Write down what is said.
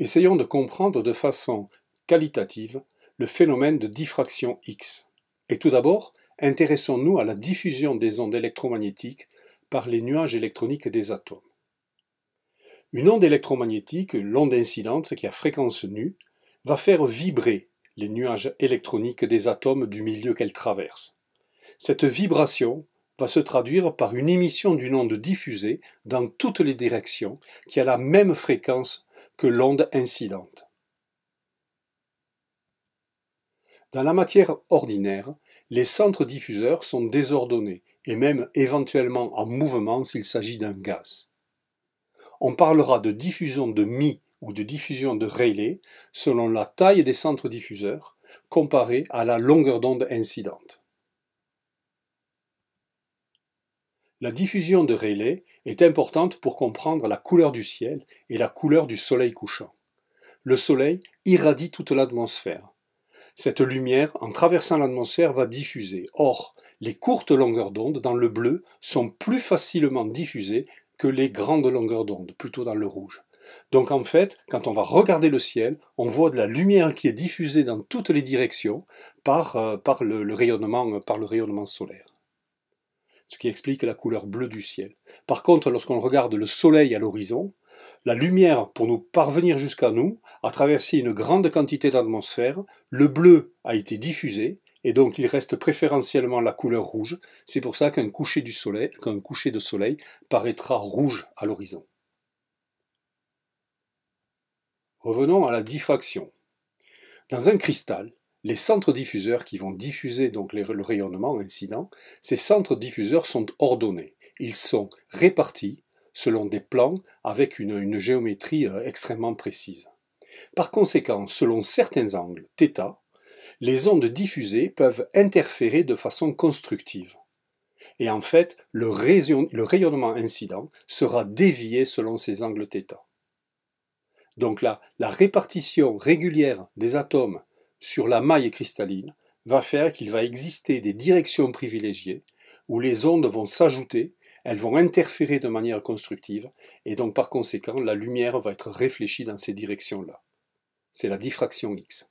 Essayons de comprendre de façon qualitative le phénomène de diffraction X. Et tout d'abord, intéressons-nous à la diffusion des ondes électromagnétiques par les nuages électroniques des atomes. Une onde électromagnétique, l'onde incidente qui a fréquence nue, va faire vibrer les nuages électroniques des atomes du milieu qu'elle traverse. Cette vibration va se traduire par une émission d'une onde diffusée dans toutes les directions qui a la même fréquence que l'onde incidente. Dans la matière ordinaire, les centres diffuseurs sont désordonnés et même éventuellement en mouvement s'il s'agit d'un gaz. On parlera de diffusion de mi ou de diffusion de Rayleigh selon la taille des centres diffuseurs comparée à la longueur d'onde incidente. La diffusion de Rayleigh est importante pour comprendre la couleur du ciel et la couleur du soleil couchant. Le soleil irradie toute l'atmosphère. Cette lumière, en traversant l'atmosphère, va diffuser. Or, les courtes longueurs d'onde dans le bleu sont plus facilement diffusées que les grandes longueurs d'onde, plutôt dans le rouge. Donc en fait, quand on va regarder le ciel, on voit de la lumière qui est diffusée dans toutes les directions par, euh, le, rayonnement, par le rayonnement solaire ce qui explique la couleur bleue du ciel. Par contre, lorsqu'on regarde le soleil à l'horizon, la lumière, pour nous parvenir jusqu'à nous, a traversé une grande quantité d'atmosphère, le bleu a été diffusé, et donc il reste préférentiellement la couleur rouge. C'est pour ça qu'un coucher, du coucher de soleil paraîtra rouge à l'horizon. Revenons à la diffraction. Dans un cristal, les centres diffuseurs qui vont diffuser donc le rayonnement incident, ces centres diffuseurs sont ordonnés. Ils sont répartis selon des plans avec une, géométrie euh, extrêmement précise. Par conséquent, selon certains angles, θ, les ondes diffusées peuvent interférer de façon constructive. Et en fait, le, le rayonnement incident sera dévié selon ces angles θ. Donc là, la répartition régulière des atomes sur la maille cristalline va faire qu'il va exister des directions privilégiées où les ondes vont s'ajouter, elles vont interférer de manière constructive, et donc par conséquent la lumière va être réfléchie dans ces directions-là. C'est la diffraction X.